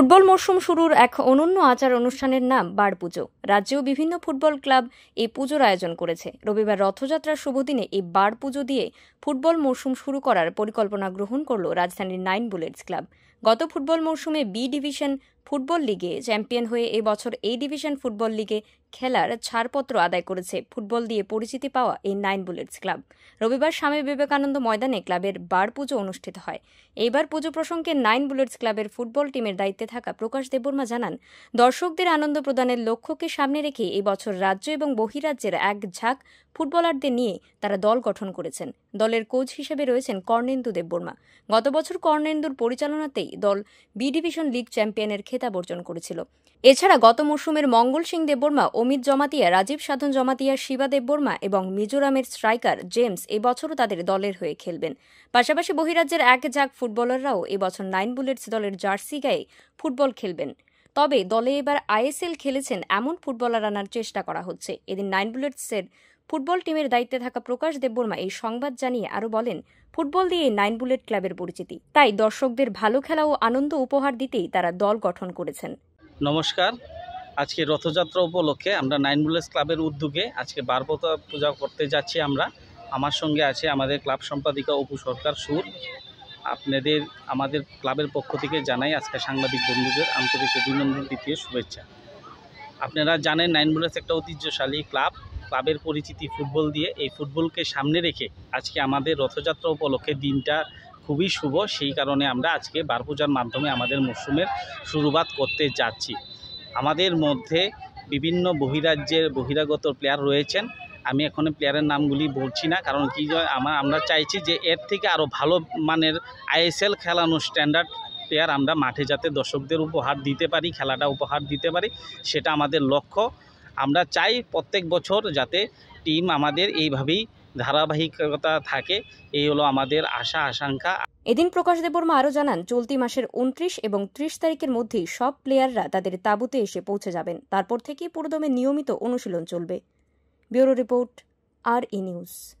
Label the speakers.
Speaker 1: football মরশুম শুরুর এক অনন্য আচার অনুষ্ঠানের নাম বার পুজো রাজ্যেও বিভিন্ন ফুটবল ক্লাব এই পুজোর আয়োজন করেছে রবিবার রথযাত্রার শুভদিনে এই বার পুজো দিয়ে ফুটবল মরশুম শুরু করার পরিকল্পনা গ্রহণ করল রাজধানীর নাইন বুলেটস ক্লাব গত ফুটবল মরশুমে বি ডিভিশন ফুটবল লিগে চ্যাম্পিয়ন হয়ে এবছর এই ডিভিশন ফুটবল লিগে খেলার ছাড়পত্র আদায় করেছে ফুটবল দিয়ে পরিচিতি পাওয়া এই নাইন বুলেটস ক্লাব রবিবার স্বামী বিবেকানন্দ ময়দানে ক্লাবের বার পুজো অনুষ্ঠিত হয় এইবার পুজো প্রসঙ্গে নাইন বুলেটস ক্লাবের ফুটবল টিমের দায়িত্বে থাকা প্রকাশ দেববর্মা জানান দর্শকদের আনন্দ প্রদানের লক্ষ্যকে সামনে রেখে এবছর রাজ্য এবং বহিরাজ্যের এক ঝাঁক ফুটবলারদের নিয়ে তারা দল গঠন করেছেন দলের কোচ হিসেবে রয়েছেন কর্ণেন্দু দেববর্মা গত বছর কর্ণেন্দুর পরিচালনাতেই দল বি ডিভিশন লিগ চ্যাম্পিয়নের ক্ষেত্রে সহযোগিতা বর্জন করেছিল এছাড়া গত মৌসুমের মঙ্গল সিং দেববর্মা অমিত জমাতিয়া রাজীব সাধন জমাতিয়া শিবা দেববর্মা এবং মিজোরামের স্ট্রাইকার জেমস এবছরও তাদের দলের হয়ে খেলবেন পাশাপাশি বহিরাজ্যের এক ঝাঁক ফুটবলাররাও এবছর নাইন বুলেটস দলের জার্সি গায়ে ফুটবল খেলবেন তবে দলে এবার আইএসএল খেলেছেন এমন ফুটবলার আনার চেষ্টা করা হচ্ছে এদিন নাইন বুলেটসের ফুটবল টিমের দায়িত্বে থাকা প্রকাশ দেববর্মা এই সংবাদ জানিয়ে আরও বলেন ফুটবল দিয়ে নাইন বুলেট ক্লাবের পরিচিতি তাই দর্শকদের ভালো খেলা ও আনন্দ উপহার দিতেই তারা দল গঠন করেছেন
Speaker 2: নমস্কার আজকে রথযাত্রা উপলক্ষে আমরা নাইন বুলেট ক্লাবের উদ্যোগে আজকে বারবতা পূজা করতে যাচ্ছি আমরা আমার সঙ্গে আছে আমাদের ক্লাব সম্পাদিকা অপু সরকার সুর আপনাদের আমাদের ক্লাবের পক্ষ থেকে জানাই আজকে সাংবাদিক বন্ধুদের আন্তরিক অভিনন্দন দ্বিতীয় শুভেচ্ছা আপনারা জানেন নাইন বুলেটস একটা ঐতিহ্যশালী ক্লাব ক্লাবের পরিচিতি ফুটবল দিয়ে এই ফুটবলকে সামনে রেখে আজকে আমাদের রথযাত্রা উপলক্ষে দিনটা খুবই শুভ সেই কারণে আমরা আজকে বারপূজার মাধ্যমে আমাদের মরশুমের শুরুবাত করতে যাচ্ছি আমাদের মধ্যে বিভিন্ন বহিরাজ্যের বহিরাগত প্লেয়ার রয়েছেন আমি এখন প্লেয়ারের নামগুলি বলছি না কারণ কি আমার আমরা চাইছি যে এর থেকে আরও ভালো মানের আইএসএল খেলানো স্ট্যান্ডার্ড প্লেয়ার আমরা মাঠে যাতে দর্শকদের উপহার দিতে পারি খেলাটা উপহার দিতে পারি সেটা আমাদের লক্ষ্য আমরা চাই প্রত্যেক বছর যাতে টিম আমাদের এইভাবেই ধারাবাহিকতা থাকে এই হলো আমাদের আশা আশঙ্কা
Speaker 1: এদিন প্রকাশ দেববর্মা আরও জানান চলতি মাসের উনত্রিশ এবং ত্রিশ তারিখের মধ্যেই সব প্লেয়াররা তাদের তাঁবুতে এসে পৌঁছে যাবেন তারপর থেকেই পুরোদমে নিয়মিত অনুশীলন চলবে ব্যুরো রিপোর্ট আর ই নিউজ